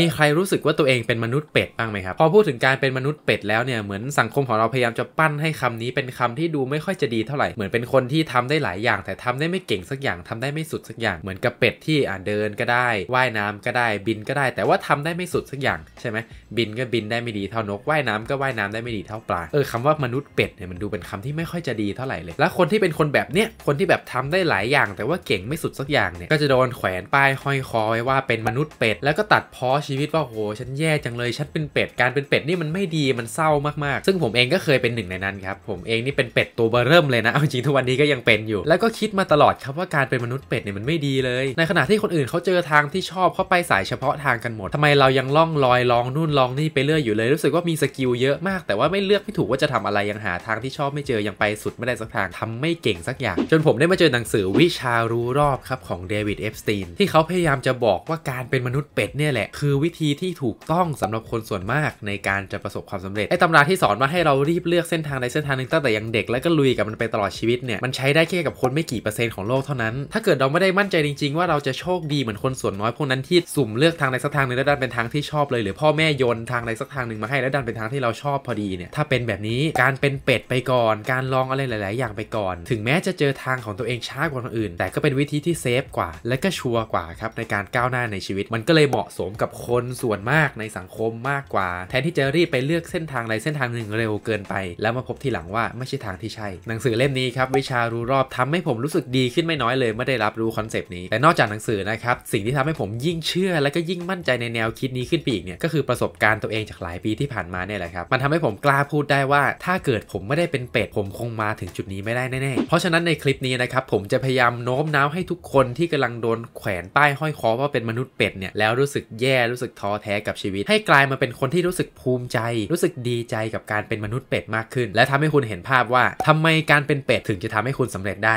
มีใครรู้สึกว่าตัวเองเป็นมนุษย์เป็ดบ้างไหมครับ พอพูดถึงการเป็นมนุษย์เป็ดแล้วเนี่ย เหมือนสังคมของเราพยายามจะปั้นให้คำนี้เป็นคำที่ดูไม่ค่อยจะดีเท่าไหร่เหมือนเป็นคนที่ทำได้หลายอย่างแต่ทำได้ไม่เก่งสักอย่างทำได้ไม่สุดสักอย่างเหมือนกับเป็ดที่อ่าเดินก็ได้ว่ายน้ำก็ได้บินก็ได้ แต่ว่าทำได้ไม่สุดสักอย่างใช่ไหมบินก็บินได้ไม่ดีเท่านกว่ายน้ำก็ว่ายน้ำได้ไม่ดีเท่าปลาเออคำว่ามนุษย์เป็ดเนี่ยมันดูเป็นคำที่ไม่ค่อยจะดีเท่าไหร่เลยแล้วคนที่เป็นคนแบบเนี้ยคนที่แบบทำได้หลายอย่าง แต่ว่าเก่งไม่สุดสักอย่างเนี่ยก็จะโดนแขวนป้ายห้อยคอไว้ว่าเป็นมนุษย์เป็ดแล้วก็ตัดพชีวิตว่าโหฉันแย่จังเลย ฉันเป็นเป็ดการเป็นเป็ดนี่มันไม่ดีมันเศร้ามากๆซึ่งผมเองก็เคยเป็นหนึ่งในนั้นครับผมเอง นี่เป็นเป็ดตัวเบอร์เริ่มเลยนะเอาจริงทุกวันนี้ก็ยังเป็นอยู่ แล้วก็คิดมาตลอดครับว่าการเป็นมนุษย์เป็ดเนี่ยมันไม่ดีเลย ในขณะที่คนอื่นเขาเจอทางที่ชอบเขาไปสายเฉพาะทางกันหมด ทำไมเรายังล่องลอยลองนู่นลองนี่ไปเรื่อยอยู่เลย รู้สึกว่ามีสกิลเยอะมากแต่ว่าไม่เลือกไม่ถูกว่าจะทำอะไรยังหาทางที่ชอบไม่เจอยังไปสุดไม่ได้สักทางทำไม่เก่งสักอย่าง จนผมได้มาเจอหนังสือวิชารู้รอบครับของเดวิดเอฟสตีนที่เขาพยายามจะบอกว่าการเป็นมนุษย์เป็ดเนี่ยแหละคืคือวิธีที่ถูกต้องสำหรับคนส่วนมากในการจะประสบความสำเร็จ ไอ้ตำราที่สอนมาให้เรารีบเลือกเส้นทางใดเส้นทางหนึ่งตั้งแต่ยังเด็กแล้วก็ลุยกับมันไปตลอดชีวิตเนี่ย มันใช้ได้แค่กับคนไม่กี่เปอร์เซ็นต์ของโลกเท่านั้นถ้าเกิดเราไม่ได้มั่นใจจริง ๆ ว่าเราจะโชคดีเหมือนคนส่วนน้อย พวกนั้นที่สุ่มเลือกทางใดสักทางหนึ่งแล้วดันเป็นทางที่ชอบเลยหรือพ่อแม่โยนทางใดสักทางหนึ่งมาให้แล้วดันเป็นทางที่เราชอบพอดีเนี่ยถ้าเป็นแบบนี้การเป็นเป็ดไปก่อน การลองอะไรหลายๆอย่างไปก่อน ถึงแม้จะเจอทางของตัวเองช้ากว่าคนอื่น แต่ก็เป็นวิธีที่เซฟกว่าและก็ชัวร์กว่าครับในการก้าวหน้าในชีวิต มันก็เลยเหมาะสมกับคนส่วนมากในสังคมมากกว่าแทนที่จะรีบไปเลือกเส้นทางใดเส้นทางหนึ่งเร็วเกินไปแล้วมาพบทีหลังว่าไม่ใช่ทางที่ใช่ หนังสือเล่มนี้ครับ วิชารู้รอบทำให้ผมรู้สึกดีขึ้นไม่น้อยเลยเมื่อได้รับรู้คอนเซปต์นี้ แต่นอกจากหนังสือนะครับสิ่งที่ทำให้ผมยิ่งเชื่อและก็ยิ่งมั่นใจในแนวคิดนี้ขึ้นไปอีกเนี่ยก็คือประสบการณ์ตัวเองจากหลายปีที่ผ่านมาเนี่ยแหละครับมันทำให้ผมกล้าพูดได้ว่า ถ้าเกิดผมไม่ได้เป็นเป็ดผมคงมาถึงจุดนี้ไม่ได้แน่ๆเพราะฉะนั้นในคลิปนี้นะครับผมจะพยายามโน้มน้าวให้ทุกคนที่กำลังโดนแขวนป้ายห้อยคอว่าเป็นมนุษย์เป็ดเนี่ยแล้วรู้สึกแย่รู้สึกท้อแท้กับชีวิตให้กลายมาเป็นคนที่รู้สึกภูมิใจ รู้สึกดีใจกับการเป็นมนุษย์เป็ดมากขึ้น และทำให้คุณเห็นภาพว่า ทำไมการเป็นเป็ดถึงจะทำให้คุณสำเร็จได้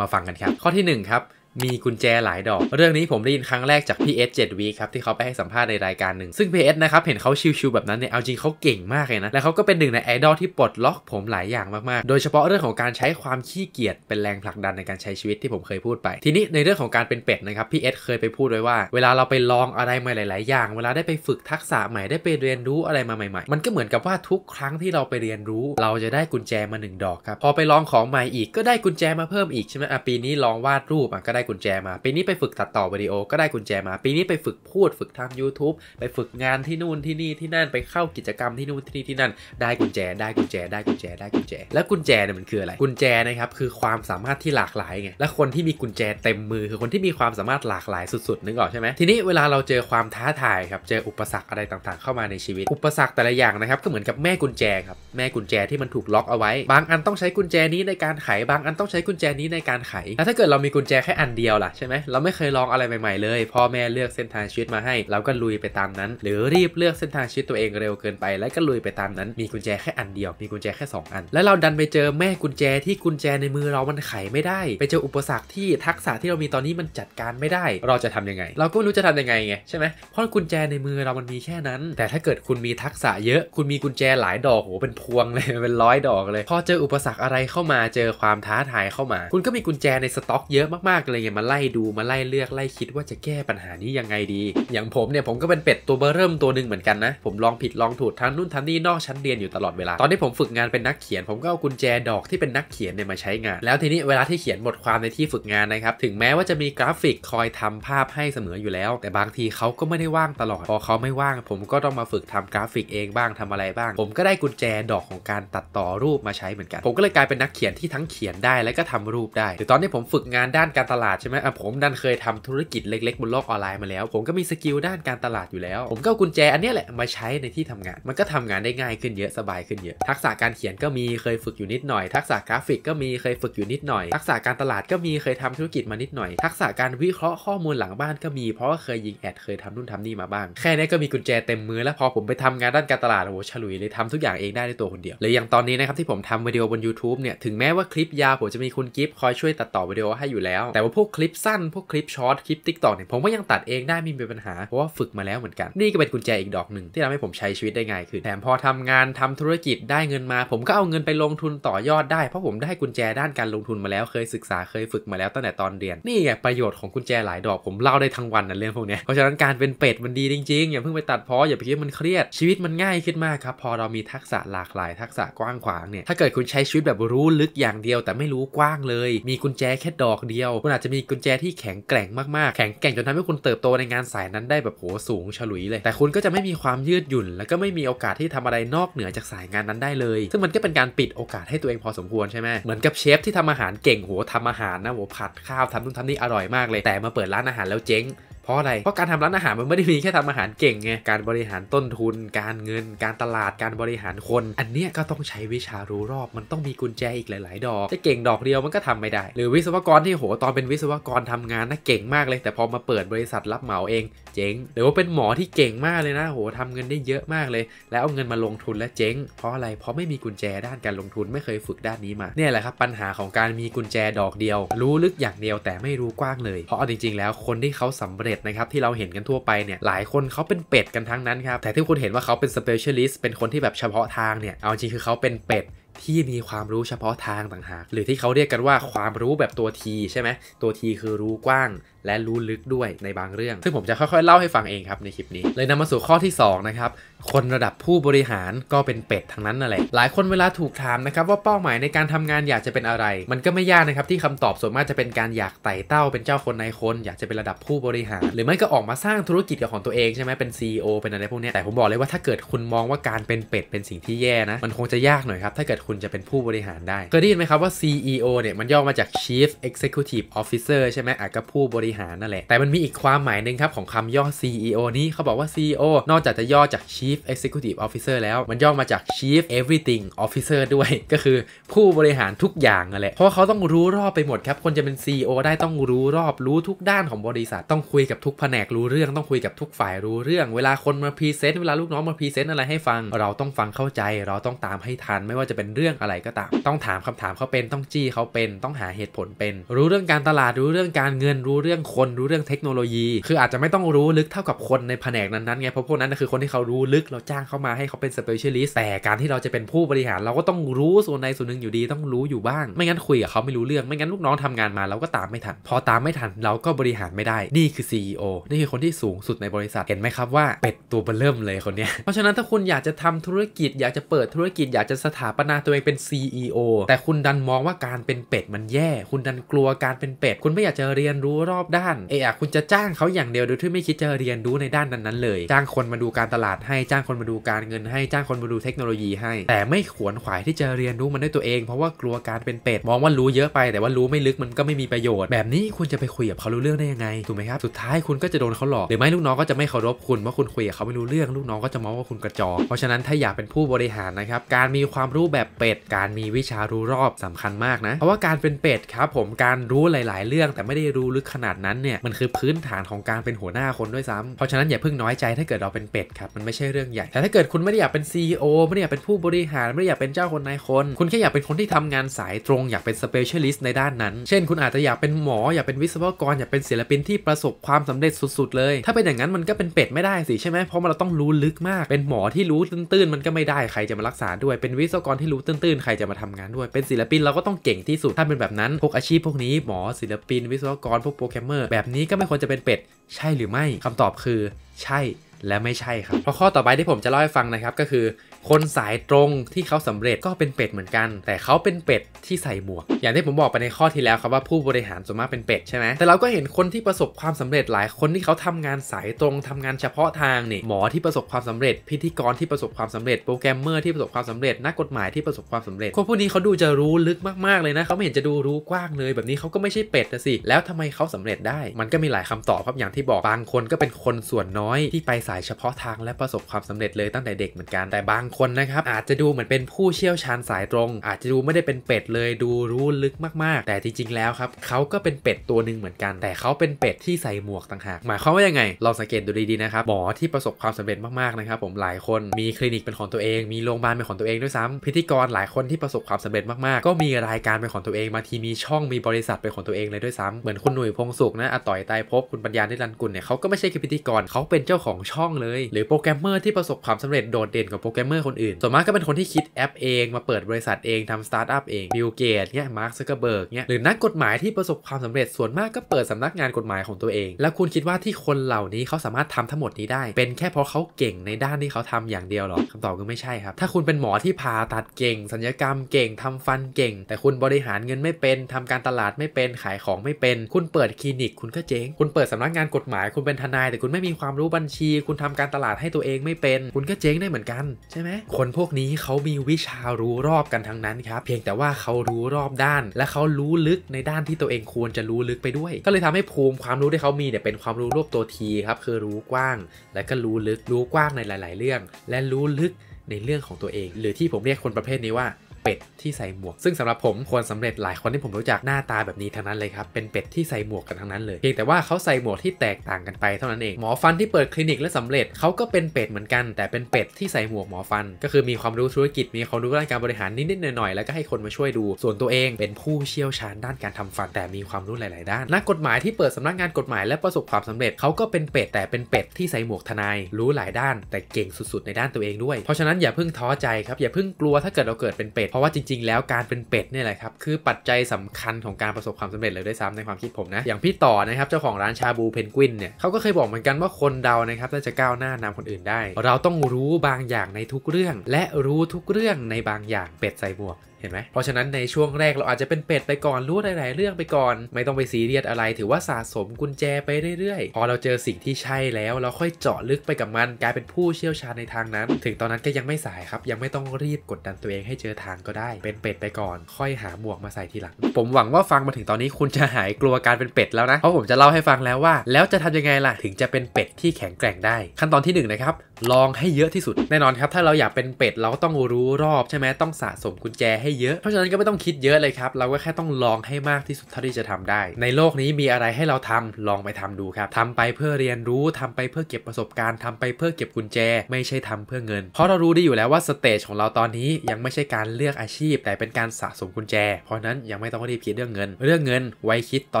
มาฟังกันครับ ข้อที่ 1 ครับมีกุญแจหลายดอก เรื่องนี้ผมได้ยินครั้งแรกจากพี่เอสเจ็ดวีครับ ที่เขาไปให้สัมภาษณ์ในรายการหนึ่ง ซึ่งพี่เอสนะครับ เห็นเขาชิวๆแบบนั้นเนี่ยเอาจริงเขาเก่งมากเลยนะ และเขาก็เป็นหนึ่งในไอดอลที่ปลดล็อกผมหลายอย่างมากๆ โดยเฉพาะเรื่องของการใช้ความขี้เกียจเป็นแรงผลักดันในการใช้ชีวิตที่ผมเคยพูดไป ทีนี้ในเรื่องของการเป็นเป็ดนะครับพี่เอสเคยไปพูดไว้ว่า เวลาเราไปลองอะไรมาหลายๆอย่าง เวลาได้ไปฝึกทักษะใหม่ได้ไปเรียนรู้อะไรมาใหม่ ๆ มันก็เหมือนกับว่าทุกครั้งที่เราไปเรียนรู้เราจะได้กุญแจมา1ดอกครับพอไปลองของใหม่อีกก็ได้กุญแจมาเพิ่มอีกใช่ไหมอ่ะปีนี้ลองวาดรูปอ่ะก็ได้กุญแจมาปีนี้ไปฝึกตัดต่อวิดีโอ ก็ได้กุญแจมาปีนี้ไปฝึกพูดฝึกทำ YouTube ไปฝึกงานที่นู่นที่นี่ที่นั่นไปเข้ากิจกรรมที่นู่นที่นี่ ที่นั่น ได้กุญแจ ได้กุญแจ ได้กุญแจได้กุญแจ แล้วกุญแจเนี่ยมันคืออะไรกุญแจนะครับคือความสามารถที่หลากหลายไงและคนที่มีกุญแจ เต็มมือคือคนที่มีความสามารถหลากหลายสุดๆนึกออกใช่ไหมทีนี้เวลาเราเจอความท้าทายครับเจออุปสรรคอะไรต่าง ๆเข้ามาในชีวิต อุปสรรคแต่ละอย่างนะครับก็เหมือนกับแม่กุญแจครับแม่กุญแจที่มันถูกล็อกเอาไว้บาง อันต้องใช้กุญแจนี้ในการไขบางอันต้องใช้กุญแจนี้ในการไขแล้วถ้าเกิดเรามีกุญแจแค่อันเดียวล่ะ ใช่ไหมเราไม่เคยลองอะไรใหม่ๆเลย พ่อแม่เลือกเส้นทางชีวิตมาให้เราก็ลุยไปตามนั้น หรือรีบเลือกเส้นทางชีวิตตัวเองเร็วเกินไปแล้วก็ลุยไปตามนั้นมีกุญแจแค่อันเดียวมีกุญแจแค่2อันแล้วเราดันไปเจอแม่กุญแจที่กุญแจในมือเรามันไขไม่ได้ ไปเจออุปสรรคที่ทักษะที่เรามีตอนนี้มันจัดการไม่ได้ เราจะทํำยังไง เราก็ไม่รู้จะทำยังไงไงใช่ไหมเพราะกุญแจในมือเรามันมีแค่นั้น แต่ถ้าเกิดคุณมีทักษะเยอะ คุณมีกุญแจหลายดอกโหเป็นพวงเลยเป็นร้อยดอกเลยพอเจออุปสรรคอะไรเข้ามาเจอความท้าทายเข้ามา คุณก็มีกุญแจในสต็อกเยอะมากๆเลยมาไล่ดูมาไล่เลือกไล่คิดว่าจะแก้ปัญหานี้ยังไงดี อย่างผมเนี่ยผมก็เป็นเป็ดตัวเบอร์เริ่มตัวหนึ่งเหมือนกันนะผมลองผิดลองถูกทั้งนู่นทั้งนี่นอกชั้นเรียนอยู่ตลอดเวลาตอนที่ผมฝึกงานเป็นนักเขียนผมก็เอากุญแจดอกที่เป็นนักเขียนเนี่ยมาใช้งาน แล้วทีนี้เวลาที่เขียนบทความในที่ฝึกงานนะครับถึงแม้ว่าจะมีกราฟิกคอยทำภาพให้เสมออยู่แล้ว แต่บางทีเขาก็ไม่ได้ว่างตลอดพอเขาไม่ว่างผมก็ต้องมาฝึกทำกราฟิกเองบ้างทำอะไรบ้าง ผมก็ได้กุญแจดอกของการตัดต่อรูปมาใช้เหมือนกัน ผมก็เลยกลายเป็นนักเขียนที่ทั้งเขียนได้และก็ทำรูปได้หรือตอนที่ผมฝึกงานด้านการตลาดดใช่ไหมอ่ะผมดันเคยทำธุรกิจเล็กๆบนโลกออนไลน์มาแล้ว ผมก็มีสกิลด้านการตลาดอยู่แล้ว ผมก็กุญแจอันนี้แหละมาใช้ในที่ทำงาน มันก็ทำงานได้ง่ายขึ้นเยอะสบายขึ้นเยอะทักษะการเขียนก็มีเคยฝึกอยู่นิดหน่อย ทักษะกราฟิกก็มีเคยฝึกอยู่นิดหน่อย ทักษะการตลาดก็มีเคยทำธุรกิจมานิดหน่อย ทักษะการวิเคราะห์ข้อมูลหลังบ้านก็มีเพราะว่าเคยยิงแอดเคยทำนู่นทำนี่มาบ้างแค่นี้ก็มีกุญแจเต็มมือ แล้วพอผมไปทำงานด้านการตลาดโอ้โหฉลุยเลยทำทุกอย่างเองได้ในตัวคนเดียวเลยอย่างตอนนี้นะครับที่ผมทำวิดีโอบน YouTube เนี่ยถึงแม้ว่าคลิปยาวผมจะมีคุณกิฟคอยช่วยตัดต่อวิดีโอให้อยู่แล้ว แต่ว่าพวกคลิปสั้นพวกคลิปช็อตคลิปติ๊กต็อกเนี่ยผมก็ยังตัดเองได้ไม่มีปัญหา เพราะว่าฝึกมาแล้วเหมือนกัน นี่ก็เป็นกุญแจอีกดอกหนึ่งที่ทำให้ผมใช้ชีวิตได้ง่ายขึ้นแถมพอทำงานทำธุรกิจได้เงินมา ผมก็เอาเงินไปลงทุนต่อยอดได้เพราะผมได้กุญแจด้านการลงทุนมาแล้วเคยศึกษาเคยฝึกมาแล้วตั้งแต่ตอนเรียน นี่ไงประโยชน์ของกุญแจหลายดอก ผมเล่าได้ทั้งวันนะเรื่องพวกนี้เพราะฉะนั้นการเป็นเป็ดมันดีจริงๆ อย่าเพิ่งไปตัดพออย่าไปคิดมันเครียดชีวิตมันง่ายขึ้นมากครับพอเรา มีทักษะหลากหลาย ทักษะกว้างขวางเนี่ยถ้าเกิดคุณใช้ชีวิตแบบรู้ลึกอย่างเดียวแต่ไม่รู้กว้างเลย มีกุญแจแค่ดอกเดียวคุณอาจจะมีกุญแจที่แข็งแกร่งมาก ๆ แข็งแกร่งจนทำให้คุณเติบโตในงานสายนั้นได้แบบโหสูงฉลุยเลย แต่คุณก็จะไม่มีความยืดหยุ่น แล้วก็ไม่มีโอกาสที่ทำอะไรนอกเหนือจากสายงานนั้นได้เลย ซึ่งมันก็เป็นการปิดโอกาสให้ตัวเองพอสมควร ใช่ไหม เหมือนกับเชฟที่ทำอาหารเก่ง โหทำอาหารนะโหผัดข้าวทำนู่นทำนี่อร่อยมากเลย แต่มาเปิดร้านอาหารแล้วเจ๊งเพราะอะไร เพราะการทำร้านอาหารมันไม่ได้มีแค่ทำอาหารเก่งไง การบริหารต้นทุน การเงิน การตลาด การบริหารคน อันเนี้ยก็ต้องใช้วิชารู้รอบ มันต้องมีกุญแจอีกหลายๆดอก จะเก่งดอกเดียวมันก็ทำไม่ได้ หรือวิศวกรที่โหตอนเป็นวิศวกรทำงานนะเก่งมากเลย แต่พอมาเปิดบริษัทรับเหมาเองจ๊งหรือว่าเป็นหมอที่เก่งมากเลยนะโหทำเงินได้เยอะมากเลย แล้วเอาเงินมาลงทุนและเจ๊ง เพราะอะไรเพราะไม่มีกุญแจด้านการลงทุนไม่เคยฝึกด้านนี้มาเนี่ยแหละครับปัญหาของการมีกุญแจดอกเดียว รู้ลึกอย่างเดียวแต่ไม่รู้กว้างเลย เพราะเอาจริงๆ แล้วคนที่เขาสำเร็จนะครับที่เราเห็นกันทั่วไปเนี่ยหลายคนเขาเป็นเป็ดกันทั้งนั้นครับแต่ที่คุณเห็นว่าเขาเป็น specialist เป็นคนที่แบบเฉพาะทางเนี่ยเอาจริงคือเขาเป็นเป็ดที่มีความรู้เฉพาะทางต่างหากหรือที่เขาเรียกกันว่าความรู้แบบตัวทีใช่ไหมตัวทีคือรู้กว้างและรู้ลึกด้วยในบางเรื่อง ซึ่งผมจะค่อยๆเล่าให้ฟังเองครับในคลิปนี้ เลยนำมาสู่ข้อที่ 2 นะครับ คนระดับผู้บริหารก็เป็นเป็ดทั้งนั้นนั่นแหละหลายคนเวลาถูกถามนะครับว่าเป้าหมายในการทำงานอยากจะเป็นอะไร มันก็ไม่ยากนะครับที่คำตอบส่วนมากจะเป็นการอยากไต่เต้าเป็นเจ้าคนในคน อยากจะเป็นระดับผู้บริหาร หรือไม่ก็ออกมาสร้างธุรกิจกับของตัวเองใช่ไหมเป็น CEO เป็นอะไรพวกนี้แต่ผมบอกเลยว่าถ้าเกิดคุณมองว่าการเป็นเป็ดเป็นสิ่งที่แย่นะมันคงจะยากหน่อยครับถ้าเกิดคุณจะเป็นผู้บริหารได้เคยได้ยินไหมครับว่า CEO เนี่ยมันย่อมาจาก Chief Executive Officer ใช่ไหมอ่ะก็ผู้บริหารนั่นแหละแต่มันมีอีกความหมายหนึ่งครับของคำย่อ CEO นี้เขาบอกว่า CEO นอกจากจะย่อจาก Chief Executive Officer แล้วมันย่อมาจาก Chief Everything Officer ด้วย ก็คือผู้บริหารทุกอย่างนั่นแหละเพราะเขาต้องรู้รอบไปหมดครับ คนจะเป็น CEO ได้ต้องรู้รอบรู้ทุกด้านของบริษัท ต้องคุยกับทุกแผนกรู้เรื่อง ต้องคุยกับทุกฝ่ายรู้เรื่องเวลาคนมาพรีเซนต์เวลาลูกน้องมาพรีเซนต์อะไรให้ฟังเราต้องฟังเข้าใจ เราต้องตามให้ทันไม่ว่าจะเป็นเรื่องอะไรก็ตาม ต้องถามคำถามเขาเป็นต้องจี้เขาเป็นต้องหาเหตุผลเป็น รู้เรื่องการตลาดรู้เรื่องการเงินรู้เรื่องคนรู้เรื่องเทคโนโลยี คืออาจจะไม่ต้องรู้ลึกเท่ากับคนในแผนกนั้นๆไงเพราะพวกนั้นคือคนที่เขารู้ลึกเราจ้างเขามาให้เขาเป็นสเปเชียลิสต์แต่การที่เราจะเป็นผู้บริหารเราก็ต้องรู้ส่วนในส่วนหนึ่งอยู่ดีต้องรู้อยู่บ้าง ไม่งั้นคุยกับเขาไม่รู้เรื่องไม่งั้นลูกน้องทำงานมา เราก็ตามไม่ทัน พอตามไม่ทันเราก็บริหารไม่ได้นี่คือ CEO นี่คือคนที่สูงสุดในบริษัทเห็นไหมครับว่าเป็ดตัวเบลเริ่มเลยคนนี้เพราะฉะนั้นถ้าคุณอยากจะทำธุรกิจอยากจะเปิดธุรกิจอยากจะสถาปนาตัวเองเป็น CEO แต่คุณดันมองว่าการเป็นเป็ดมันแย่ คุณดันกลัวการเป็นเป็ดคุณไม่อยากจะเรียนรู้รอบด้านเออคุณจะจ้างเขาอย่างเดียวโดยที่ไม่คิดจะเรียนรู้ในด้านนั้น ๆเลย จ้างคนมาดูการตลาดให้จ้างคนมาดูการเงินให้จ้างคนมาดูเทคโนโลยีให้ แต่ไม่ขวนขวายที่จะเรียนรู้มันด้วยตัวเอง เพราะว่ากลัวการเป็นเป็ดมองว่ารู้เยอะไปแต่ว่ารู้ไม่ลึกมันก็ไม่มีประโยชน์ แบบนี้คุณจะไปคุยกับเขารู้เรื่องได้ยังไงถูกไหมครับสุดท้ายคุณก็จะโดนเขาหลอกหรือไม่ลูกน้องก็จะไม่เคารพคุณเพราะคุณคุยกับเขาไม่รู้เรื่อง ลูกน้องก็จะมองว่าคุณกระจอกเพราะฉะนั้นถ้าอยากเป็นผู้บริหารนะครับการมีความรู้แบบเป็ดการมีวิชารู้รอบสำคัญมากนะเพราะว่าการเป็นเป็ดครับผมการรู้หลาย ๆ เรื่องแต่ไม่ได้รู้ลึกขนาดดนั้นเนี่ยมันคือพื้นฐานของการเป็นหัวหน้าคนด้วยซ้ำ เพราะฉะนั้นอย่าเพิ่งน้อยใจถ้าเกิดเราเป็นเป็ดครับ มันไม่ใช่เรื่องใหญ่ แต่ถ้าเกิดคุณไม่ได้อยากเป็น CEO ไม่ได้อยากเป็นผู้บริหารไม่ได้อยากเป็นเจ้าคนนายคน คุณแค่อยากเป็นคนที่ทำงานสายตรงอยากเป็นสเปเชียลิสต์ในด้านนั้น เช่น คุณอาจจะอยากเป็นหมอ อยากเป็นวิศวกรอยากเป็นศิลปินที่ประสบความสำเร็จสุดๆ เลย ถ้าเป็นอย่างนั้นมันก็เป็นเป็ดไม่ได้สิใช่ไหมเพราะมันเราต้องรู้ลึกมากเป็นหมอที่รู้ตื้นๆมันก็ไม่ได้ใครจะมารักษาด้วยเป็นวิศวกรที่รู้ตื้นๆใครจะมาทำงานด้วยเป็นศิลปินเราก็ต้องเก่งที่สุดถ้าเป็นแบบนั้นพวกอาชีพพวกนี้หมอศิลปินวิศวกรพวกโปรแกรมเมอร์แบบนี้ก็ไม่ควรจะเป็นเป็ดใช่หรือไม่ คำตอบคือใช่และไม่ใช่ครับเพราะข้อต่อไปที่ผมจะเล่าให้ฟังนะครับก็คือคน สายตรงที่เขาสำเร็จก็เป็นเป็ดเหมือนกัน แต่เขาเป็นเป็ดที่ใส่หมวก อย่าง ที่ ผมบอกไปในข้อที่แล้วครับว่า ผู้บริหารส่วนมากเป็นเป็ดใช่ไหมแต่เราก็เห็นคนที่ประสบความสำเร็จหลายคนที่เขาทำงานสายตรง ทำงานเฉพาะทางนี่หมอที่ประสบความสำเร็จพิธีกรที่ประสบความสำเร็จโปรแกรมเมอร์ที่ประสบความสำเร็จนักกฎหมายที่ประสบความสำเร็จคนพวกนี้เขาดูจะรู้ลึกมาก ๆเลยนะเขาไม่เห็นจะดูรู้กว้างเลย แบบนี้เขาก็ไม่ใช่เป็ดนะสิ แล้วทำไมเขาสำเร็จได้ มันก็มีหลายคำตอบครับอย่างที่บอกบางคนก็เป็นคนส่วนน้อยที่ไปสายเฉพาะทางและประสบความสำเร็จเลยตั้งแต่เด็กเหมือนกันแต่บางคนนะครับอาจจะดูเหมือนเป็นผู้เชี่ยวชาญสายตรง อาจจะดูไม่ได้เป็นเป็ดเลยดูรู้ลึกมากๆ แต่จริงๆแล้วครับเขาก็เป็นเป็ดตัวหนึ่งเหมือนกัน แต่เขาเป็นเป็ดที่ใส่หมวกต่างหากหมายความว่ายังไงลองสังเกตดูดีๆนะครับหมอที่ประสบความสำเร็จมากๆนะครับผมหลายคนมีคลินิกเป็นของตัวเองมีโรงพยาบาลเป็นของตัวเองด้วยซ้ำ พิธีกรหลายคนที่ประสบความสำเร็จมากๆ ก็มีรายการเป็นของตัวเองบางทีมีช่องมีบริษัทเป็นของตัวเองเลยด้วยซ้ำเหมือนคุณหนุ่ยพงสุขนะอต่อยไตพบคุณปัญญาในรันกุลเนี่ยเขาก็ไม่ใช่แค่พิธีกรเขาเป็นเจ้าของช่องเลยหรือโปรแกรมเมอร์ที่ประสบความสำเร็จโดดเด่นกับโปรแกรมเมอร์คนอื่นส่วนมากก็เป็นคนที่คิดแอปเอง มาเปิดบริษัทเองทำสตาร์ทอัพเองบิลเกตเนี่ยมาร์คซักเกอร์เบิร์กเนี่ยหรือนักกฎหมายที่ประสบความสำเร็จส่วนมากก็เปิดสำนักงานกฎหมายของตัวเอง แล้วคุณคิดว่าที่คนเหล่านี้เขาสามารถทำทั้งหมดนี้ได้ เป็นแค่เพราะเขาเก่งในด้านที่เขาทำอย่างเดียวหรอคำตอบก็ไม่ใช่ครับถ้าคุณเป็นหมอที่ผ่าตัดเก่งสัญญกรรมเก่งทำฟันเก่ง แต่คุณบริหารเงินไม่เป็นทำการตลาดไม่เป็นขายของไม่เป็น คุณเปิดคลินิกคุณก็เจ๊งคุณเปิดสำนักงานกฎหมาย คุณเป็นทนายแต่คุณไม่มีความรู้บัญชี คุณทำการตลาดให้ตัวเองไม่เป็นคุณก็เจ๊งได้เหมือนกันใช่ไหมคนพวกนี้เขามีวิชารู้รอบกันทั้งนั้นครับ เพียงแต่ว่าเขารู้รอบด้านและเขารู้ลึกในด้านที่ตัวเองควรจะรู้ลึกไปด้วย ก็เลยทำให้ภูมิความรู้ที่เขามีเนี่ยเป็นความรู้รวบตัวทีครับคือรู้กว้าง และก็รู้ลึกรู้กว้างในหลาย ๆเรื่อง และรู้ลึกในเรื่องของตัวเอง หรือที่ผมเรียกคนประเภทนี้ว่าเป็ดที่ใส่หมวกซึ่งสำหรับผมคนสำเร็จหลายคนที่ผมรู้จักหน้าตาแบบนี้ทั้งนั้นเลยครับเป็นเป็ดที่ใส่หมวกกันทั้งนั้นเลยเพียงแต่ว่าเขาใส่หมวกที่แตกต่างกันไปเท่านั้นเองหมอฟันที่เปิดคลินิกและสำเร็จเขาก็เป็นเป็ดเหมือนกัน แต่เป็นเป็ดที่ใส่หมวกหมอฟันก็คือมีความรู้ธุรกิจมีความรู้ด้านการบริหารนิดๆหน่อยๆแล้วก็ให้คนมาช่วยดู ส่วนตัวเองเป็นผู้เชี่ยวชาญด้านการทำฟันแต่มีความรู้หลายๆด้านนักกฎหมายที่เปิดสำนักงานกฎหมาย และประสบความสำเร็จเขาก็เป็นเป็ดแต่เป็นเป็ดที่ใส่หมวกทนาย รู้หลายด้าน แต่เก่งสุดๆในด้านตัวเองด้วยเพราะฉะนั้นอย่าเพิ่งท้อใจครับอย่าเพิ่งกลัวถ้าเกิดเราเกิดเป็นเป็ดเพราะว่าจริงๆแล้วการเป็นเป็ดเนี่ยแหละครับคือปัจจัยสำคัญของการประสบความสำเร็จเลยด้วยซ้ำในความคิดผมนะอย่างพี่ต่อนะครับเจ้าของร้านชาบูเพนกวินเนี่ยเขาก็เคยบอกเหมือนกันว่าคนเดานะครับถ้าจะก้าวหน้านำคนอื่นได้ เราต้องรู้บางอย่างในทุกเรื่อง และรู้ทุกเรื่องในบางอย่างเป็ดใส่บวกห็นไหมเพราะฉะนั้นในช่วงแรกเราอาจจะเป็นเป็ดไปก่อนรู้หลายๆเรื่องไปก่อน ไม่ต้องไปซีเรียสอะไรถือว่าสะสมกุญแจไปเรื่อยๆพอเราเจอสิ่งที่ใช่แล้ว เราค่อยเจาะลึกไปกับมัน กลายเป็นผู้เชี่ยวชาญในทางนั้น ถึงตอนนั้นก็ยังไม่สายครับ ยังไม่ต้องรีบกดดันตัวเองให้เจอทางก็ได้ เป็นเป็ดไปก่อน ค่อยหาหมวกมาใส่ทีหลัง ผมหวังว่าฟังมาถึงตอนนี้คุณจะหายกลัวการเป็นเป็ดแล้วนะเพราะผมจะเล่าให้ฟังแล้วว่า แล้วจะทำยังไงล่ะถึงจะเป็นเป็ดที่แข็งแกร่งได้ ขั้นตอนที่1นนะครับลองให้เยอะที่สุดแน่นอนครับ ถ้าเราอยากเป็นเป็ดเราก็ต้องรู้รอบใช่ไหมต้องสะสมกุญแจให้เยอะ เพราะฉะนั้นก็ไม่ต้องคิดเยอะเลยครับ เราก็แค่ต้องลองให้มากที่สุดเท่าที่จะทำได้ ในโลกนี้มีอะไรให้เราทำลองไปทำดูครับทำไปเพื่อเรียนรู้ทำไปเพื่อเก็บประสบการณ์ทำไปเพื่อเก็บกุญแจไม่ใช่ทำเพื่อเงินเพราะเรารู้ดีอยู่แล้วว่าสเตจของเราตอนนี้ยังไม่ใช่การเลือกอาชีพ แต่เป็นการสะสมกุญแจ เพราะนั้นยังไม่ต้องรีบคิดเรื่องเงิน เรื่องเงินไว้คิดตอ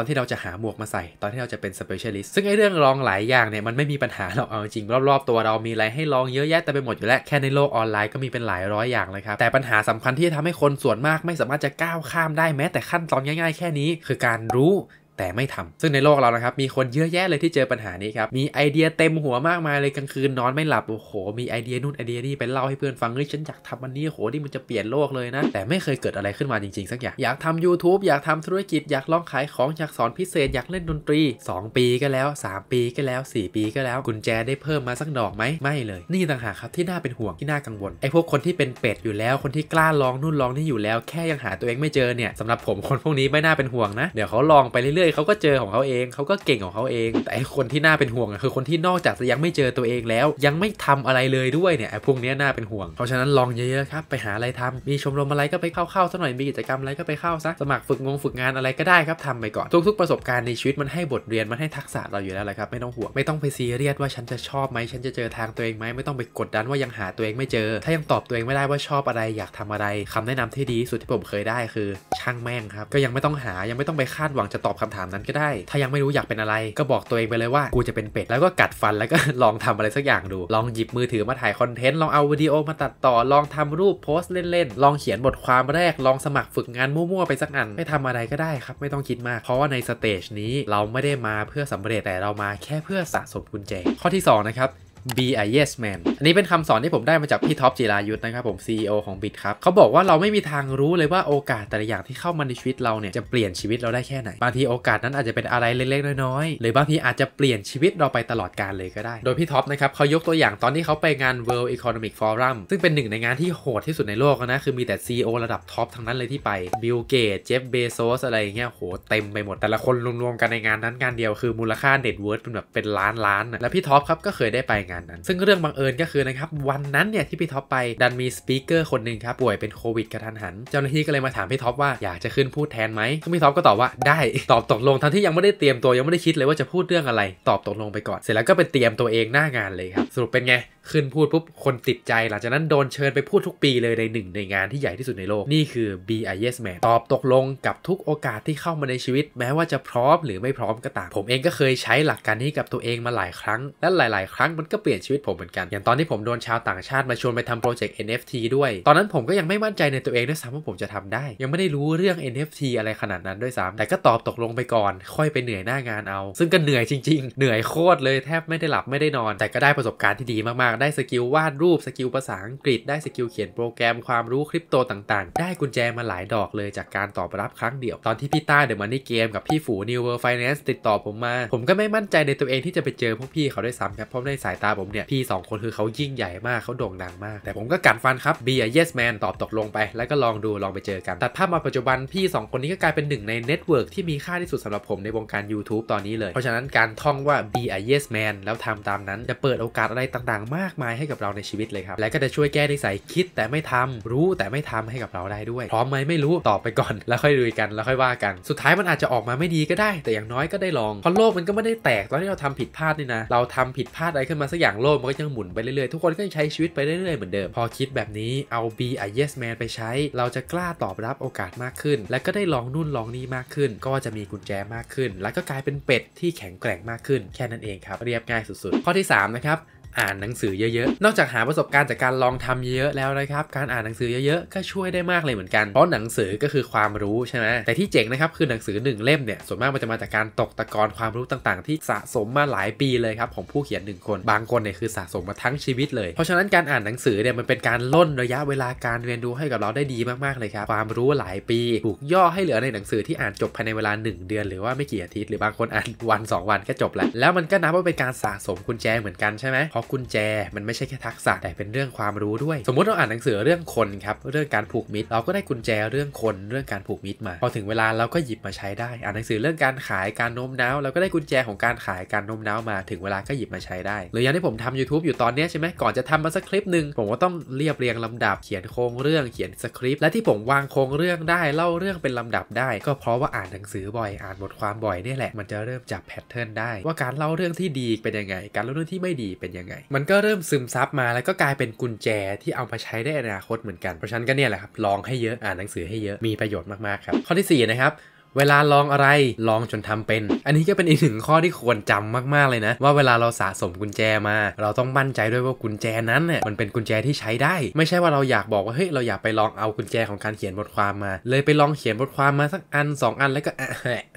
นที่เราจะหาหมวกมาใส่ ตอนที่เราจะเป็นสเปเชียลิสต์ซึ่งไอ้เรื่องลองหลายอย่างเนี่ยมันไม่มีปัญหาหรอกเอาจริงรอบๆตัวเรามีอะไรไรให้ลองเยอะแยะแต่ไปหมดอยู่แล้ว แค่ในโลกออนไลน์ก็มีเป็นหลายร้อยอย่างเลยครับ แต่ปัญหาสำคัญที่ทำให้คนส่วนมากไม่สามารถจะก้าวข้ามได้แม้ แต่ขั้นตอนง่ายๆแค่นี้ คือการรู้แต่ไม่ทำซึ่งในโลกเรานะครับมีคนเยอะแยะเลยที่เจอปัญหานี้ครับมีไอเดียเต็มหัวมากมายเลยกลางคืนนอนไม่หลับโอ้โหมีไอเดียนู่นไอเดียนี่ไปเล่าให้เพื่อนฟังเฮ้ยฉันอยากทำอันนี้โหนี่มันจะเปลี่ยนโลกเลยนะแต่ไม่เคยเกิดอะไรขึ้นมาจริงๆสักอย่างอยากทำ YouTube อยากทำธุรกิจอยากลองขายของอยากสอนพิเศษอยากเล่นดนตรี 2 ปีก็แล้ว 3 ปีก็แล้ว 4 ปีก็แล้วกุญแจได้เพิ่มมาสักดอกไหมไม่เลยนี่ต่างหากครับที่น่าเป็นห่วงที่น่ากังวลไอพวกคนที่เป็นเป็ดอยู่แล้วคนที่กล้าลองนู่นลองนี่อยู่แล้วแค่ยังหาตัวเองไม่เจอเนี่ยสำหรับผมคนพวกนี้ไม่น่าเป็นห่วงนะเดี๋ยวเขาลองไปเรื่อยเอยเขาก็เจอของเขาเอง เขาก็เก่งของเขาเอง แต่คนที่น่าเป็นห่วงคือคนที่นอกจากจะยังไม่เจอตัวเองแล้ว ยังไม่ทำอะไรเลยด้วยเนี่ยพวกนี้น่าเป็นห่วงเพราะฉะนั้นลองเยอะ ๆ ครับไปหาอะไรทำมีชมรมอะไรก็ไปเข้าๆักหน่อยมีกิจกรรมอะไรก็ไปเข้าซะสมัครฝึก งงฝึก งานอะไรก็ได้ครับทำไปก่อนทุก ๆประสบการณ์ในชีวิตมันให้บทเรียนมันให้ทักษะเราอยู่แล้วแหละครับ ไม่ต้องห่วงไม่ต้องไปซีเรียสว่าฉันจะชอบไหมฉันจะเจอทางตัวเองไหมไม่ต้องไปกดดันว่ายังหาตัวเองไม่เจอ ถ้ายังตอบตัวเองไม่ได้ว่าชอบอะไร อยากทำอะไร คำแนะนำที่ดีสุดที่ผมเคยได้คือ ช่างแม่งครับ ก็ยังไม่ต้องหายังไม่ต้องไปคาดหวังจะตอบคำถามนั้นก็ได้ ถ้ายังไม่รู้อยากเป็นอะไร ก็บอกตัวเองไปเลยว่า กูจะเป็นเป็ด แล้วก็กัดฟัน แล้วก็ลองทำอะไรสักอย่างดู ลองหยิบมือถือมาถ่ายคอนเทนต์ ลองเอาวิดีโอมาตัดต่อ ลองทำรูปโพสต์เล่น ๆ ลองเขียนบทความแรก ลองสมัครฝึกงานมั่วๆ ไปสักอัน ไม่ทำอะไรก็ได้ครับ ไม่ต้องคิดมาก เพราะว่าในสเตจนี้เราไม่ได้มาเพื่อสำเร็จ แต่เรามาแค่เพื่อสะสมกุญแจ ข้อที่ 2 นะครับ be a yes man อันนี้เป็นคำสอนที่ผมได้มาจากพี่ท็อปจิรายุทธนะครับผม CEO ของ Bit ครับเขาบอกว่าเราไม่มีทางรู้เลยว่าโอกาสแต่ละอย่างที่เข้ามาในชีวิตเราเนี่ย จะเปลี่ยนชีวิตเราได้แค่ไหน บางทีโอกาสนั้นอาจจะเป็นอะไรเล็กๆน้อยๆหรือบางทีอาจจะเปลี่ยนชีวิตเราไปตลอดกาลเลยก็ได้ โดยพี่ท็อปนะครับเขายกตัวอย่างตอนที่เขาไปงาน World Economic Forum ซึ่งเป็นหนึ่งในงานที่โหดที่สุดในโลกนะคือมีแต่ CEO ระดับท็อปทั้งนั้นเลยที่ไปบิลเกตเจฟเบโซสอะไรอย่างเงี้ยโหเต็มไปหมดแต่ละคนรวมๆกันในงานนั้นงานเดียวคือมูลค่าเน็ตเวิร์ดเป็นแบบเป็นล้านล้านแลวพี่ท็อปครับก็เคยได้ไปงานนั้นซึ่งเรื่องบังเอิญก็คือนะครับวันนั้นเนี่ยที่พี่ท็อปไปดันมีสปีกเกอร์คนหนึ่งครับป่วยเป็นโควิดกระทันหัน เจ้าหน้าที่ก็เลยมาถามพี่ท็อปว่าอยากจะขึ้นพูดแทนไหมซึ่งพี่ท็อปก็ตอบว่าได้ตอบตกลงทั้งที่ยังไม่ได้เตรียมตัวยังไม่ได้คิดเลยว่าจะพูดเรื่องอะไรตอบตกลงไปก่อนเสร็จแล้วก็ไปเตรียมตัวเองหน้างานเลยครับ สรุปเป็นไงขึ้นพูดปุ๊บ คนติดใจหลังจากนั้นโดนเชิญไปพูดทุกปีเลยในหนึ่งในงานที่ใหญ่ที่สุดในโลก นี่คือ b i s Man ตอบตกลงกับทุกโอกาสที่เข้ามาในชีวิตแม้ว่าจะพร้อมหรือไม่พร้อมก็ตามผมเองก็เคยใช้หลักการนี้กับตัวเองมาหลายครั้ง และหลายๆ ครั้งมันก็เปลี่ยนชีวิตผมเหมือนกัน อย่างตอนที่ผมโดนชาวต่างชาติมาชวนไปทำโปรเจกต์ NFT ด้วยตอนนั้นผมก็ยังไม่มั่นใจในตัวเองด้วยซ้ำว่าผมจะทำได้ยังไม่ได้รู้เรื่อง NFT อะไรขนาดนั้นด้วยซ้ำแต่ก็ตอบตกลงไปก่อน ค่อยไปเหนื่อยหน้างานเอา ซึ่งก็เหนื่อยจริง ๆ เหนื่อยโคตรเลยแทบไม่ได้หลับไม่ได้นอน แต่ก็ได้ประสบการณ์ที่ดีมากากได้สกิลวาดรูป สกิลภาษาอังกฤษได้สกิลเขียนโปรแกรมความรู้คริปโตต่างๆ ได้กุญแจมาหลายดอกเลยจากการตอบรับครั้งเดียวตอนที่พี่ต้าเดอะมันนี่เกมกับพี่ฝูนิวเวอร์ไฟแนนซ์ติดต่อผมมา ผมก็ไม่มั่นใจในตัวเองที่จะไปเจอพวกพี่เขาด้วยซ้ำครับเพราะในสายตาผมเนี่ย พี่2คนคือเขายิ่งใหญ่มากเขาโด่งดังมากแต่ผมก็กัดฟันครับเบียร์เยสแมนตอบตกลงไปแล้วก็ลองดูลองไปเจอกันตัดภาพมาปัจจุบันพี่ 2 คนนี้ก็กลายเป็นหนึ่งในเน็ตเวิร์กที่มีค่าที่สุดสำหรับผมในวงการ YouTube ตอนนี้เลย เพราะฉะนั้นการท่องว่า be a yes man แล้วทำตามนั้นจะเปิดโอกาสอะไรต่างๆ มาากมายให้กับเราในชีวิตเลยครับ และก็จะช่วยแก้นใสัยคิดแต่ไม่ทำรู้แต่ไม่ทำให้กับเราได้ด้วยพร้อมไหมไม่รู้ตอบไปก่อนแล้วค่อยดูกันแล้วค่อยว่ากัน สุดท้ายมันอาจจะออกมาไม่ดีก็ได้ แต่อย่างน้อยก็ได้ลองเพราะโลกมันก็ไม่ได้แตกตอนที่เราทำผิดพลาดนี่นะ เราทำผิดพลาดอะไรขึ้นมาสักอย่างโลกมันก็ยังหมุนไปเรื่อยๆทุกคนก็ยังใช้ชีวิตไปเรื่อยๆเหมือนเดิมพอคิดแบบนี้เอา be a yes man ไปใช้ เราจะกล้าตอบรับโอกาสมากขึ้น และก็ได้ลองนู่นลองนี่มากขึ้น ก็จะมีกุญแจมากขึ้น แล้วก็กลายเป็นเป็ดที่แข็งแกร่งมากขึ้น แค่นั้นเองครับเรียบง่ายสุดๆ ข้อที่3นะครับอ่านหนังสือเยอะๆ นอกจากหาประสบการณ์จากการลองทำเยอะแล้วนะครับ การอ่านหนังสือเยอะๆ ก็ช่วยได้มากเลยเหมือนกัน เพราะหนังสือก็คือความรู้ใช่ไหม แต่ที่เจ๋งนะครับคือหนังสือหนึ่งเล่มเนี่ย ส่วนมากมันจะมาจากการตกตะกอนความรู้ต่างๆ ที่สะสมมาหลายปีเลยครับของผู้เขียนหนึ่งคน บางคนเนี่ยคือสะสมมาทั้งชีวิตเลย เพราะฉะนั้นการอ่านหนังสือเนี่ยมันเป็นการล่นระยะเวลาการเรียนรู้ให้กับเราได้ดีมากๆเลยครับ ความรู้หลายปีถูกย่อให้เหลือในหนังสือที่อ่านจบภายในเวลา 1 เดือนหรือว่าไม่กี่อาทิตย์หรือบางคนอ่านวัน 2 วันก็จบแล้วแล้วมันก็นับว่าเป็นการสะสมกุญแจเหมือนกันใช่ไหมพกุญแจมันไม่ใช่แค่ทักษะแต่เป็นเรื่องความรู้ด้วย สมมติเราอ่านหนังสือเรื่องคนครับเรื่องการผูกมิตรเราก็ได้กุญแจเรื่องคนเรื่องการผูกมิตรมาพอถึงเวลาเราก็หยิบมาใช้ได้อ่านหนังสือเรื่องการขายการโน้มน้าวเราก็ได้กุญแจของการขายการโน้มน้าวมาถึงเวลาก็หยิบมาใช้ได้ หรืออย่างที่ผมทำ YouTube อยู่ตอนนี้ใช่ไหมก่อนจะทำมาสักคลิปหนึ่งผมก็ต้องเรียบเรียงลำดับเขียนโครงเรื่องเขียนสคริปต์และที่ผมวางโครงเรื่องได้ เล่าเรื่องเป็นลำดับได้ ก็เพราะว่าอ่านหนังสือบ่อยอ่านบทความบ่อยนี่แหละมันจะเริ่มจับแพทเทิร์นได้ ว่าการเล่าเรื่องที่ดีเป็นยังไง การเล่าเรื่องที่ไม่ดีเป็นยังไงไงมันก็เริ่มซึมซับมาแล้วก็กลายเป็นกุญแจที่เอามาใช้ได้อนาคตเหมือนกัน เพราะฉะนั้นก็เนี่ยแหละครับ ลองให้เยอะ อ่านหนังสือให้เยอะมีประโยชน์มาก ๆ ครับ ข้อที่ 4 นะครับเวลาลองอะไรลองจนทำเป็น อันนี้ก็เป็นอีกหนึ่ง ข้อที่ควรจำมากๆเลยนะ ว่าเวลาเราสะสมกุญแจมา เราต้องมั่นใจด้วยว่ากุญแจนั้นเนี่ยมันเป็นกุญแจที่ใช้ได้ ไม่ใช่ว่าเราอยากบอกว่าเฮ้ยเราอยากไปลองเอากุญแจของการเขียนบทความมา เลยไปลองเขียนบทความมาสักอัน2อันแล้วก็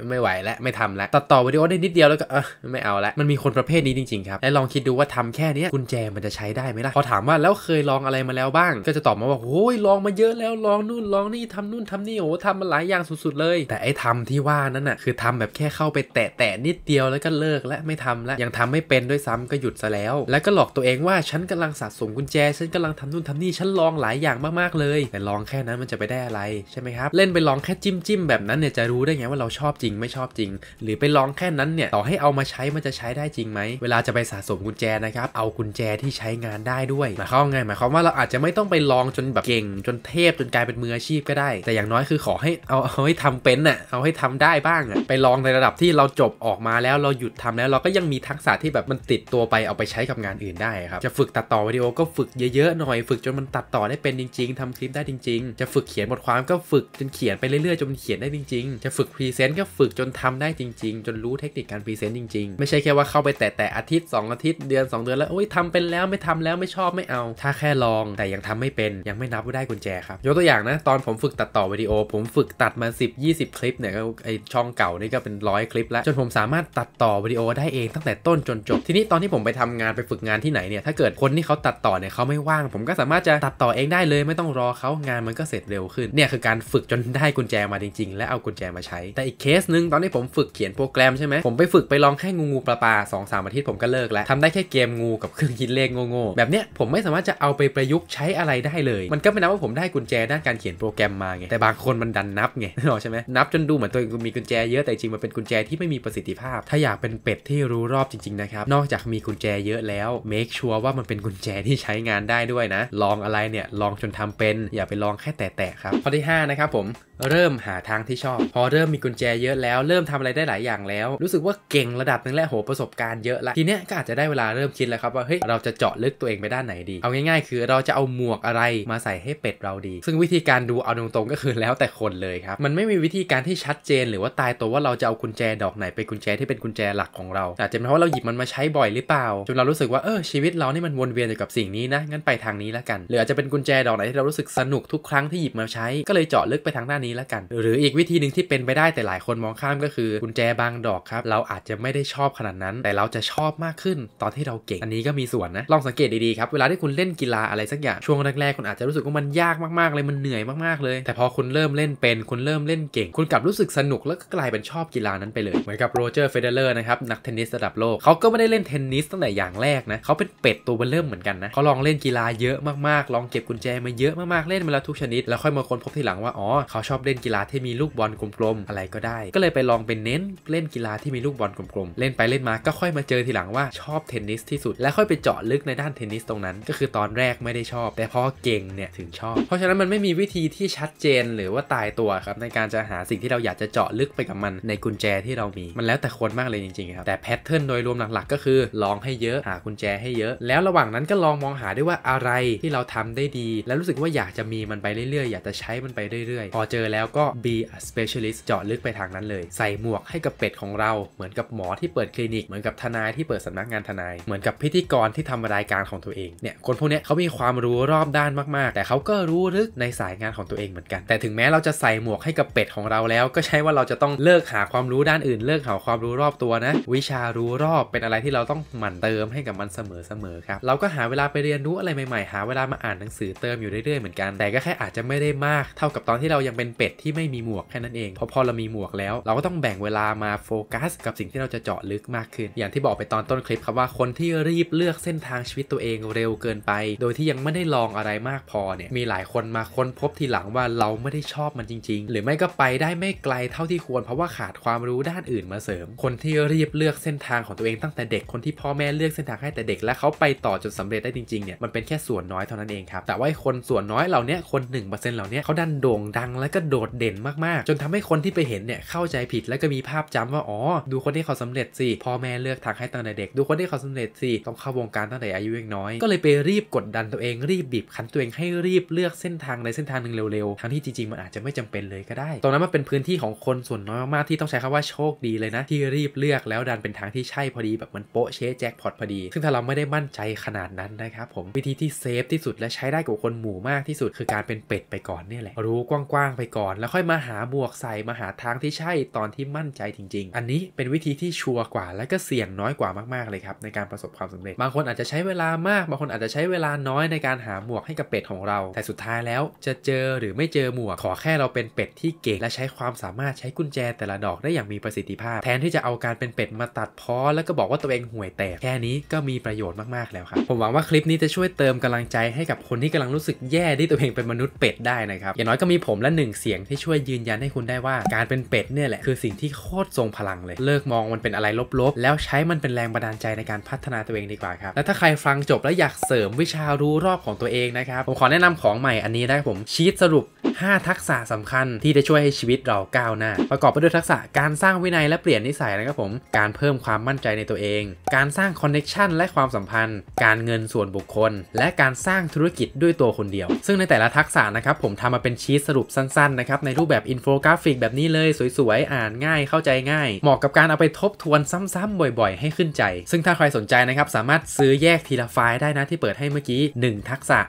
ไม่ไหวแล้วไม่ทำแล้วตัดต่อวิดีโอได้นิดเดียวแล้วก็ไม่เอาละมันมีคนประเภทนี้จริงๆครับ และลองคิดดูว่าทำแค่นี้กุญแจมันจะใช้ได้ไหมล่ะ พอถามว่าแล้วเคยลองอะไรมาแล้วบ้าง ก็จะตอบมาว่าโอ้ยลองมาเยอะแล้วลองนู่นลองนี่ทำนู่นทำนี่โอ้ทำมาหลายอย่างสุด ๆ เลยแต่ไอ้ททำที่ว่านั้นน่ะคือทำแบบแค่เข้าไปแตะแตะนิดเดียวแล้วก็เลิกและไม่ทำแล้วยังทำไม่เป็นด้วยซ้ำก็หยุดซะแล้ว แล้วก็หลอกตัวเองว่าฉันกำลังสะสมกุญแจฉันกำลังทำนู่นทำนี่ฉันลองหลายอย่างมาก ๆเลย แต่ลองแค่นั้นมันจะไปได้อะไร ใช่ไหมครับ เล่นไปลองแค่จิ้มจิ้มแบบนั้นเนี่ยจะรู้ได้ไงว่าเราชอบจริงไม่ชอบจริง หรือไปลองแค่นั้นเนี่ยต่อให้เอามาใช้มันจะใช้ได้จริงไหมเวลาจะไปสะสมกุญแจนะครับเอากุญแจที่ใช้งานได้ด้วยหมายความไงหมายความว่าเราอาจจะไม่ต้องไปลองจนแบบเก่งจนเทพจนกลายเป็นมืออาชีพก็ได้ แต่อย่างน้อยคือขอให้เอาเอาให้ทำเป็นน่ะเาให้ทำได้บ้างอะไปลองในระดับที่เราจบออกมาแล้วเราหยุดทำแล้วเราก็ยังมีทักษะที่แบบมันติดตัวไปเอาไปใช้กับงานอื่นได้ครับจะฝึกตัดต่อวิดีโอก็ฝึกเยอะๆหน่อยฝึกจนมันตัดต่อได้เป็นจริงๆทำคลิปได้จริง ๆ จะฝึกเขียนบทความก็ฝึกจนเขียนไปเรื่อยๆจนเขียนได้จริงๆ จะฝึกพรีเซนต์ก็ฝึกจนทำได้จริงๆ จนรู้เทคนิคการพรีเซนต์จริงๆ ไม่ใช่แค่ว่าเข้าไปแต่แต่อาทิตย์2อาทิตย์เดือน2 เดือนแล้วโอ้ยทำเป็นแล้วไม่ทำแล้วไม่ชอบไม่เอา ถ้าแค่ลองแต่ยังทำไม่เป็นยังไม่นับว่าได้กุญแจครับยกตัวอย่างนะตอนผมฝึกตัดต่อวิดีโอ ผมฝึกตัดมา10 20 คลิปเนี่ยเนี่ยก็ไอช่องเก่านี่ก็เป็นร้อยคลิปแล้วจนผมสามารถตัดต่อ วิดีโอได้เองตั้งแต่ต้นจนจบทีนี้ตอนที่ผมไปทำงานไปฝึกงานที่ไหนเนี่ยถ้าเกิดคนที่เขาตัดต่อเนี่ยเขาไม่ว่าง ผมก็สามารถจะตัดต่อเองได้เลยไม่ต้องรอเขางานมันก็เสร็จเร็วขึ้นเนี่ยคือการฝึกจนได้กุญแจมาจริงๆและเอากุญแจมาใช้แต่อีกเคส นึงตอนที่ผมฝึกเขียนโปรแกรมใช่ไหมผมไปฝึกไปลองแค่งูงูปลาปลาสองสามอาทิตย์ผมก็เลิกแล้วทำได้แค่เกมงูกับเครื่องคิดเลขโง่ๆแบบเนี้ยผมไม่สามารถจะเอาไปประยุกต์ใช้อะไรได้เลย มันก็ไม่นับว่าผมได้กุญแจด้านการเขียนโปรแกรมมาไงแต่บางคนมันดันนับไงใช่ไหมนับจนดูเหมือนตัวเองมีกุญแจเยอะแต่จริงมันเป็นกุญแจที่ไม่มีประสิทธิภาพ ถ้าอยากเป็นเป็ดที่รู้รอบจริงๆนะครับ นอกจากมีกุญแจเยอะแล้ว make sure ว่ามันเป็นกุญแจที่ใช้งานได้ด้วยนะ ลองอะไรเนี่ยลองจนทำเป็น อย่าไปลองแค่แตะๆครับข้อที่ 5 นะครับผมเริ่มหาทางที่ชอบ พอเริ่มมีกุญแจเยอะแล้ว เริ่มทำอะไรได้หลายอย่างแล้ว รู้สึกว่าเก่งระดับนึงแล้ว โหประสบการณ์เยอะละ ทีเนี้ยก็อาจจะได้เวลาเริ่มคิดแล้วครับว่า เฮ้ยเราจะเจาะลึกตัวเองไปด้านไหนดี เอาง่ายๆ คือเราจะเอาหมวกอะไรมาใส่ให้เป็ดเราดี ซึ่งวิธีการดูเอาตรงๆก็คือแล้วแต่คนเลยครับ มันไม่มีวิธีการที่ชัดเจน หรือว่าตายตัวว่าเราจะเอากุญแจดอกไหนเป็นกุญแจที่เป็นกุญแจหลักของเรา อาจจะเป็นเพราะเราหยิบมันมาใช้บ่อยหรือเปล่า จนเรารู้สึกว่าเออชีวิตเรานี่มันวนเวียนอยู่กับสิ่งนี้นะงั้นไปทางนี้แล้วกันหรืออาจจะเป็นกุญแจดอกไหนที่เรารู้สึกสนุกทุกครั้งที่หยิบมาใช้ก็เลยเจาะลึกไปทางด้านี้แล้วกัน หรืออีกวิธีหนึ่งที่เป็นไปได้แต่หลายคนมองข้ามก็คือ กุญแจบางดอกครับ เราอาจจะไม่ได้ชอบขนาดนั้น แต่เราจะชอบมากขึ้นตอนที่เราเก่งอันนี้ก็มีส่วนนะ ลองสังเกตดีๆครับเวลาที่คุณเล่นกีฬาอะไรสักอย่าง ช่วงแรกๆคุณอาจจะรู้สึกว่ามันยากมากๆเลยมันเหนื่อยมากๆเลย แต่พอคุณเริ่มเล่นเป็นคุณเริ่มเล่นเก่ง คุณกลับรู้สึกสนุกแล้วก็กลายเป็นชอบกีฬานั้นไปเลยเหมือนกับโรเจอร์ เฟเดเลอร์นะครับนักเทนนิสระดับโลกเขาก็ไม่ได้เล่นเทนนิสตั้งแต่อย่างแรกนะเขาเป็นเป็ดตัวเบริ่มเหมือนกันนะเขาลองเล่นกีฬาเยอะมากๆลองเก็บกุญแจมาเยอะมากๆเล่นมาแล้วทุกชนิดแล้วค่อยมาค้นพบทีหลังว่าอ๋อเขาชอบเล่นกีฬาที่มีลูกบอลกลมๆอะไรก็ได้ ก็เลยไปลองเป็นเน้นเล่นกีฬาที่มีลูกบอลกลม ๆ เล่นไปเล่นมาก็ค่อยมาเจอทีหลังว่า ชอบเทนนิสที่สุด แล้วค่อยไปเจาะลึกในด้านเทนนิสตรงนั้นก็คือตอนแรกไม่ได้ชอบ แต่พอเก่งเนี่ยถึงชอบเพราะฉะนั้นมันไม่มีวิธีที่ชัดเจนหรือว่าตายตัวครับในการจะหาสิ่งที่เราอยากจะเจาะลึกไปกับมันในกุญแจที่เรามีมันแล้วแต่คนมากเลยจริงๆครับ แต่แพทเทิร์นโดยรวมหลักๆก็คือ ลองให้เยอะหากุญแจให้เยอะ แล้วระหว่างนั้นก็ลองมองหาด้วยว่าอะไรที่เราทำได้ดี แล้วรู้สึกว่าอยากจะมีมันไปเรื่อยๆอยากจะใช้มันไปเรื่อยๆพอเจออแล้วก็ be a specialist เจาะลึกไปทางนั้นเลย ใส่หมวกให้กับเป็ดของเราเหมือนกับหมอที่เปิดคลินิกเหมือนกับทนายที่เปิดสำนักงานทนาย เหมือนกับพิธีกรที่ทำรายการของตัวเอง เนี่ย คนพวกนี้เขามีความรู้รอบด้านมากๆ แต่เขาก็รู้ลึกในสายงานของตัวเองเหมือนกัน แต่ถึงแม้เราจะใส่หมวกให้กับเป็ดของเราแล้ว ก็ใช่ว่าเราจะต้องเลิกหาความรู้ด้านอื่นเลิกหาความรู้รอบตัวนะวิชารู้รอบเป็นอะไรที่เราต้องหมั่นเติมให้กับมันเสมอๆครับเราก็หาเวลาไปเรียนรู้อะไรใหม่ๆหาเวลามาอ่านหนังสือเติมอยู่เรื่อยๆ เหมือนกันแต่ก็แค่อาจจะไม่ได้มาก เท่ากับตอนที่เรายังเป็นเป็ดที่ไม่มีหมวกแค่นั้นเองพอพอเรามีหมวกแล้ว เราก็ต้องแบ่งเวลามาโฟกัสกับสิ่งที่เราจะเจาะลึกมากขึ้น อย่างที่บอกไปตอนต้นคลิปครับว่าคนที่รีบเลือกเส้นทางชีวิตตัวเองเร็วเกินไป โดยที่ยังไม่ได้ลองอะไรมากพอเนี่ยมีหลายคนมาค้นพบทีหลังว่าเราไม่ได้ชอบมันจริงๆ หรือไม่ก็ไปได้ไม่ไกลเท่าที่ควรเพราะว่าขาดความรู้ด้านอื่นมาเสริม คนที่รีบเลือกเส้นทางของตัวเองตั้งแต่เด็กคนที่พ่อแม่เลือกเส้นทางให้แต่เด็กและเขาไปต่อจนสำเร็จได้จริงๆเนี่ยมันเป็นแค่ส่วนน้อยเท่านั้นเองครับแต่ว่าคนส่วนน้อยเหล่านี้คน1%เหล่านี้เขาดันโด่งดังและก็โดดเด่นมากๆ จนทำให้คนที่ไปเห็นเนี่ยเข้าใจผิดแล้วก็มีภาพจำว่าอ๋อดูคนที่เขาสำเร็จสิพ่อแม่เลือกทางให้ตั้งแต่เด็ก ดูคนที่เขาสำเร็จสิต้องเข้าวงการตั้งแต่อายุยังน้อยก็เลยไปรีบกดดันตัวเองรีบบีบคั้นตัวเองให้รีบเลือกเส้นทางใดเส้นทางหนึ่งเร็วๆ ทั้งที่จริงๆมันอาจจะไม่จำเป็นเลยก็ได้ตรงนั้นมันเป็นพื้นที่ของคนส่วนน้อยมากๆที่ต้องใช้คำว่าโชคดีเลยนะที่รีบเลือกแล้วดันเป็นทางที่ใช่พอดีแบบมันโป๊ะเชะแจ็คพอตพอดี ซึ่งถ้าเราไม่ได้มั่นใจขนาดนั้นนะครับผมวิธีที่เซฟที่สุดและใช้ได้กับคนหมู่มากที่สุดคือการเป็นเป็ดไปก่อนนี่แหละรู้กว้างๆไปกน่อนแล้วค่อยมาหาบวกใส่มาหาทางที่ใช่ตอนที่มั่นใจจริง ๆ อันนี้เป็นวิธีที่ชัวร์กว่า และก็เสี่ยงน้อยกว่ามากๆเลยครับในการประสบความสำเร็จบางคนอาจจะใช้เวลามากบางคนอาจจะใช้เวลาน้อยในการหาหมวกให้กับเป็ดของเรา แต่สุดท้ายแล้ว จะเจอหรือไม่เจอหมวกขอแค่เราเป็นเป็ดที่เก่งและใช้ความสามารถใช้กุญแจแต่ละดอกได้อย่างมีประสิทธิภาพ แทนที่จะเอาการเป็นเป็ดมาตัดพ้อแล้วก็บอกว่าตัวเองห่วยแตกแค่นี้ก็มีประโยชน์มากๆแล้วครับผมหวังว่าคลิปนี้จะช่วยเติมกำลังใจให้กับคนที่กำลังรู้สึกแย่ที่ตัวเองเป็นมนุษย์เป็ดได้นะครับอย่างน้อยก็มีผมและหนึ่งเสียงที่ช่วยยืนยันให้คุณได้ว่า การเป็นเป็ดเนี่ยแหละ คือสิ่งที่โคตรทรงพลังเลย เลิกมองมันเป็นอะไรลบ ๆ แล้วใช้มันเป็นแรงบันดาลใจในการพัฒนาตัวเองดีกว่าครับ และถ้าใครฟังจบ แล้วอยากเสริมวิชารู้รอบของตัวเองนะครับ ผมขอแนะนำของใหม่อันนี้ได้ผมชีตสรุป 5 ทักษะสำคัญที่จะช่วยให้ชีวิตเราก้าวหน้าประกอบไปด้วยทักษะ การสร้างวินัยและเปลี่ยนนิสัยนะครับผมการเพิ่มความมั่นใจในตัวเอง การสร้างคอนเน็กชันและความสัมพันธ์ การเงินส่วนบุคคลและการสร้างธุรกิจด้วยตัวคนเดียว ซึ่งในแต่ละทักษะนะครับผมทำมาเป็นชีตสรุปสั้นันนะครับในรูปแบบอินโฟกราฟิกแบบนี้เลยสวย ๆ อ่านง่ายเข้าใจง่าย เหมาะกับการเอาไปทบทวนซ้ำๆบ่อยๆ ให้ขึ้นใจ ซึ่งถ้าใครสนใจนะครับ สามารถซื้อแยกทีละไฟล์ได้นะ ที่เปิดให้เมื่อกี้ 1 ทักษะ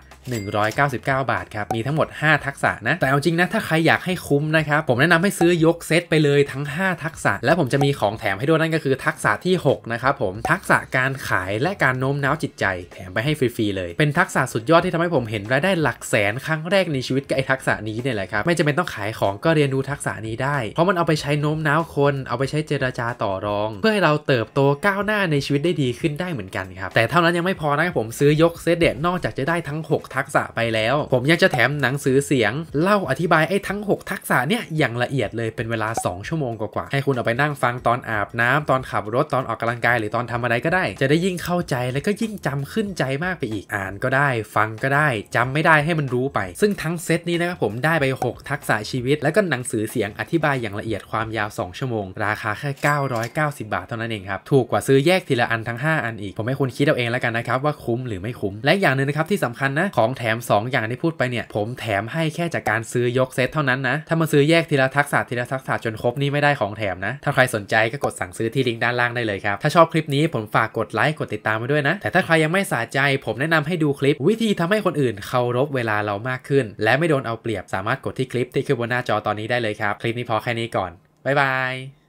199 บาทครับ มีทั้งหมด 5 ทักษะนะ แต่เอาจริงนะ ถ้าใครอยากให้คุ้มนะครับ ผมแนะนำให้ซื้อยกเซตไปเลยทั้ง 5 ทักษะ และผมจะมีของแถมให้ด้วยนั่นก็คือทักษะที่6นะครับผมทักษะการขายและการโน้มน้าวจิตใจ แถมไปให้ฟรีๆเลยเป็นทักษะสุดยอดที่ทำให้ผมเห็นรายได้หลักแสนครั้งแรกในชีวิตกับไอทักษะนี้เนี่ยแหละครับไม่จเป็นต้องขายของก็เรียนรู้ทักษะนี้ได้ เพราะมันเอาไปใช้โน้มน้าวคนเอาไปใช้เจราจาต่อรอง เพื่อให้เราเติบโตก้าวหน้าในชีวิตได้ดีขึ้นได้เหมือนกันครับแต่เท่านั้นยังไม่พอนะครับผมซื้อยกเซตเด็ดนอกจากจะได้ทั้ง 6 ทักษะไปแล้ว ผมยังจะแถมหนังสือเสียง เล่าอธิบายไอ้ทั้ง 6 ทักษะเนี่ยอย่างละเอียดเลยเป็นเวลา 2 ชั่วโมงกว่าๆให้คุณเอาไปนั่งฟังตอนอาบน้ำตอนขับรถตอนออกกำลังกายหรือตอนทำอะไรก็ได้ จะได้ยิ่งเข้าใจแล้วก็ยิ่งจำขึ้นใจมากไปอีกอ่านก็ได้ ฟังก็ได้ จำไม่ได้ให้มันรู้ไป ซึ่งทั้งเซตนี้นะครับผมได้ไป6ทัทักษะชีวิตและก็หนังสือเสียงอธิบายอย่างละเอียดความยาว 2 ชั่วโมงราคาแค่ 990 บาทเท่านั้นเองครับ ถูกกว่าซื้อแยกทีละอันทั้ง 5 อันอีก ผมให้คุณคิดเอาเองแล้วกันนะครับว่าคุ้มหรือไม่คุ้ม และอย่างหนึ่งนะครับที่สำคัญนะ ของแถม 2 อย่างที่พูดไปเนี่ย ผมแถมให้แค่จากการซื้อยกเซตเท่านั้นนะถ้ามาซื้อแยกทีละทักษะทีละทักษะจนครบนี่ไม่ได้ของแถมนะถ้าใครสนใจก็กดสั่งซื้อที่ลิงก์ด้านล่างได้เลยครับถ้าชอบคลิปนี้ผมฝากกดไลค์กดติดตามมาด้วยนะแต่ถ้าใครยังไม่สะใจผมแนะนำให้ดูคลิป วิธีทำให้คนอื่นเคารพเวลาเรามากขึ้น และไม่โดนเอาเปรียบสามารถกดที่คลิปปที่ขึ้นบนหน้าจอตอนนี้ได้เลยครับ คลิปนี้พอแค่นี้ก่อน บ๊ายบาย